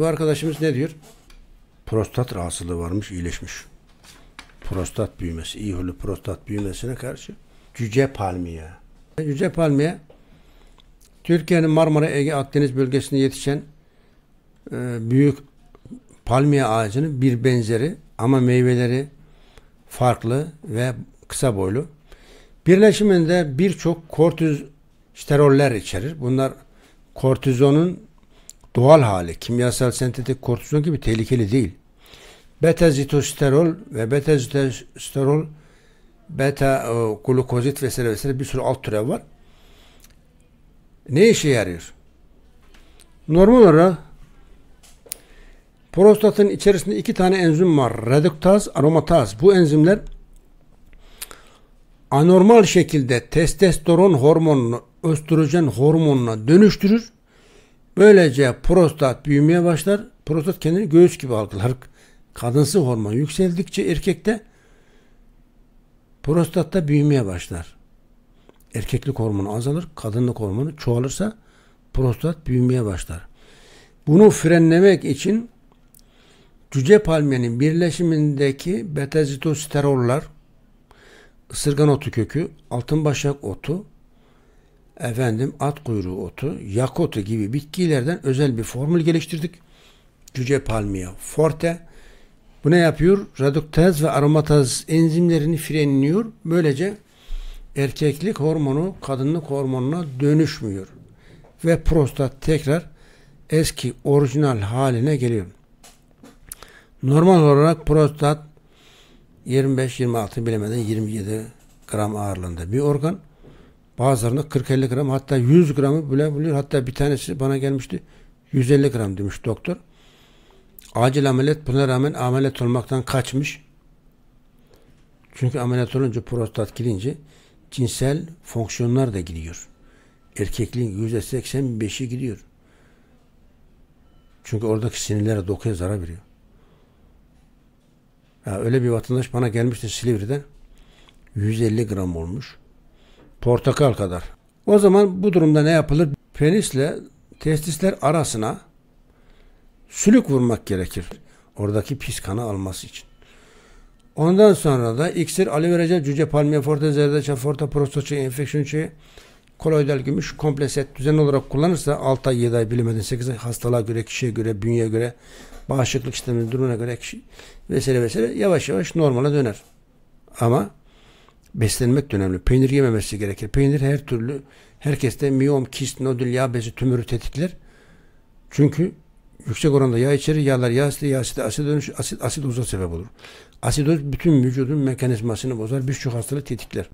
Bu arkadaşımız ne diyor? Prostat rahatsızlığı varmış, iyileşmiş. Prostat büyümesi, iyi ihlü prostat büyümesine karşı cüce palmiye. Cüce palmiye Türkiye'nin Marmara Ege Akdeniz bölgesinde yetişen e, büyük palmiye ağacının bir benzeri ama meyveleri farklı ve kısa boylu. Birleşiminde birçok kortiz steroller içerir. Bunlar kortizonun doğal hali kimyasal sentetik kortizon gibi tehlikeli değil. Beta zitosterol ve beta zitosterol beta glukozit vesaire vesaire bir sürü alt türev var. Ne işe yarıyor? Normal olarak prostatın içerisinde iki tane enzim var. Reduktaz, aromataz. Bu enzimler anormal şekilde testosteron hormonunu östrojen hormonuna dönüştürür Böylece prostat büyümeye başlar. Prostat kendini göğüs gibi algılar. Kadınsı hormon yükseldikçe erkekte prostatta büyümeye başlar. Erkeklik hormonu azalır, kadınlık hormonu çoğalırsa prostat büyümeye başlar. Bunu frenlemek için cüce palmiyenin birleşimindeki betazitosterollar, ısırgan otu kökü, altın başak otu, efendim at kuyruğu otu, yakotu gibi bitkilerden özel bir formül geliştirdik. Cüce palmiye forte. Bu ne yapıyor? Reduktaz ve aromataz enzimlerini frenliyor. Böylece erkeklik hormonu kadınlık hormonuna dönüşmüyor. Ve prostat tekrar eski orijinal haline geliyor. Normal olarak prostat 25-26 bilemeden 27 gram ağırlığında bir organ. Bazılarında 40-50 gram hatta 100 gramı bile buluyor. Hatta bir tanesi bana gelmişti 150 gram demiş doktor. Acil ameliyat buna rağmen ameliyat olmaktan kaçmış. Çünkü ameliyat olunca prostat gidince cinsel fonksiyonlar da gidiyor. Erkekliğin %85'i gidiyor. Çünkü oradaki sinirlere dokuya zarar veriyor. Ya öyle bir vatandaş bana gelmişti Silivri'den. 150 gram olmuş portakal kadar. O zaman bu durumda ne yapılır? Penisle testisler arasına sülük vurmak gerekir. Oradaki pis kanı alması için. Ondan sonra da iksir, aloe vera cüce, palmiye, forte, zerdeçal, forte, prostoça, enfeksiyon çayı, koloidal gümüş, komple set düzenli olarak kullanırsa 6 ay, 7 ay, bilemedin 8 ay hastalığa göre, kişiye göre, bünye göre, bağışıklık sisteminin durumuna göre kişi, vesaire vesaire yavaş yavaş normale döner. Ama beslenmek de önemli. Peynir yememesi gerekir. Peynir her türlü herkeste miyom, kist, nodül, yağ bezi, tümörü tetikler. Çünkü yüksek oranda yağ içerir. Yağlar yağ asidi, yağ asidi, asit dönüş, asit, asit uza sebep olur. Asidoz bütün vücudun mekanizmasını bozar. Birçok hastalığı tetikler.